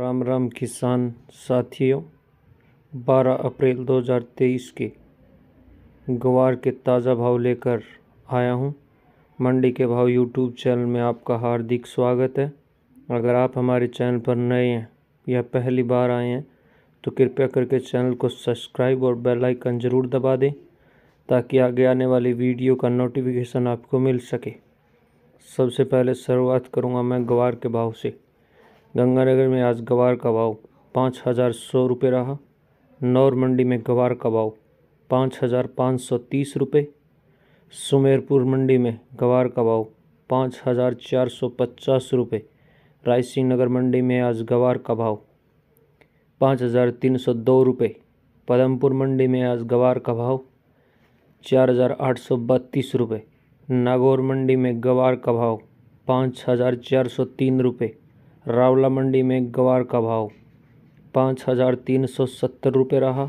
राम राम किसान साथियों 12 अप्रैल 2023 के ग्वार के ताज़ा भाव लेकर आया हूं मंडी के भाव यूट्यूब चैनल में आपका हार्दिक स्वागत है अगर आप हमारे चैनल पर नए हैं या पहली बार आए हैं तो कृपया करके चैनल को सब्सक्राइब और बेल आइकन ज़रूर दबा दें ताकि आगे आने वाली वीडियो का नोटिफिकेशन आपको मिल सके सबसे पहले शुरुआत करूँगा मैं ग्वार के भाव से गंगानगर में आज गवार का भाव पाँच हज़ार सौ रुपये रहा नौर मंडी में गवार का भाव पाँच हज़ार पाँच सौ तीस रुपये सुमेरपुर मंडी में गवार का भाव पाँच हज़ार चार सौ पचास रुपये रायसिंह नगर मंडी में आज गवार का भाव पाँच हज़ार तीन सौ दो रुपये पदमपुर मंडी में आज गवार का भाव चार हज़ार आठ सौ बत्तीस रुपये नागौर मंडी में गवार का भाव पाँच हज़ार चार सौ तीन रुपये रावला मंडी में ग्वार का भाव पाँच हज़ार तीन सौ सत्तर रुपये रहा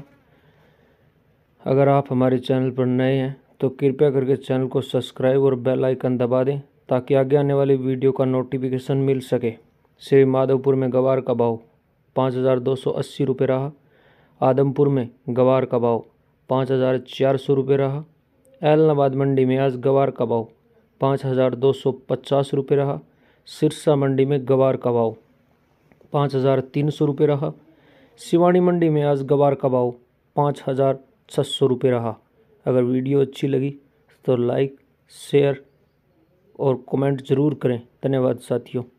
अगर आप हमारे चैनल पर नए हैं तो कृपया करके चैनल को सब्सक्राइब और बेल आइकन दबा दें ताकि आगे आने वाली वीडियो का नोटिफिकेशन मिल सके श्री माधवपुर में गवार का भाव पाँच हज़ार दो सौ अस्सी रुपये रहा आदमपुर में गवार का भाव पाँच हज़ार चार सौ रुपये रहा एलनाबाद मंडी में आज गवार का भाव पाँच हज़ार दो सौ पचास रुपये रहा सिरसा मंडी में गवार का भाव पाँच हज़ार तीन सौ रुपये रहा शिवानी मंडी में आज गवार का भाव पाँच हज़ार छः सौ रुपये रहा अगर वीडियो अच्छी लगी तो लाइक शेयर और कमेंट ज़रूर करें धन्यवाद साथियों